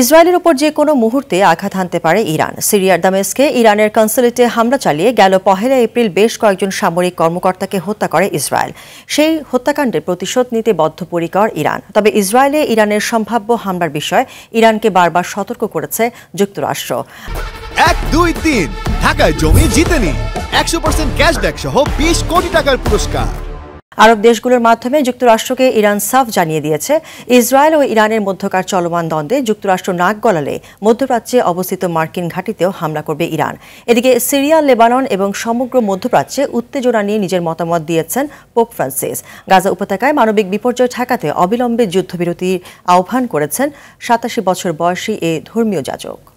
ইসরায়েলের উপর যে কোনো মুহূর্তে আঘাত হানতে পারে ইরান সিরিয়ার দামেস্কে ইরানের কনসুলেটে হামলা চালিয়ে গেল পহেলা এপ্রিল বেশ কয়েকজন সামরিক কর্মকর্তাকে হত্যা করে ইসরায়েল সেই হত্যাকাণ্ডের প্রতিশোধ নিতে বদ্ধপরিকর ইরান তবে ইসরায়েলে ইরানের সম্ভাব্য হামলার বিষয়ে ইরানকে বারবার সতর্ক করেছে যুক্তরাষ্ট্র এক দুই তিন ঢাকায় জমি জিতেনি একশো পার্সেন্ট ক্যাশব্যাক সহ বিশ কোটি টাকার পুরস্কার আরব দেশগুলোর মাধ্যমে যুক্তরাষ্ট্রকে ইরান সাফ জানিয়ে দিয়েছে ইসরায়েল ও ইরানের মধ্যকার চলমান দ্বন্দ্বে যুক্তরাষ্ট্র নাক গলালে মধ্যপ্রাচ্যে অবস্থিত মার্কিন ঘাঁটিতেও হামলা করবে ইরান এদিকে সিরিয়া লেবানন এবং সমগ্র মধ্যপ্রাচ্যে উত্তেজনা নিয়ে নিজের মতামত দিয়েছেন পোপ ফ্রান্সিস গাজা উপত্যকায় মানবিক বিপর্যয় ঠেকাতে অবিলম্বে যুদ্ধবিরতির আহ্বান করেছেন সাতাশি বছর বয়সী এ ধর্মীয় যাজক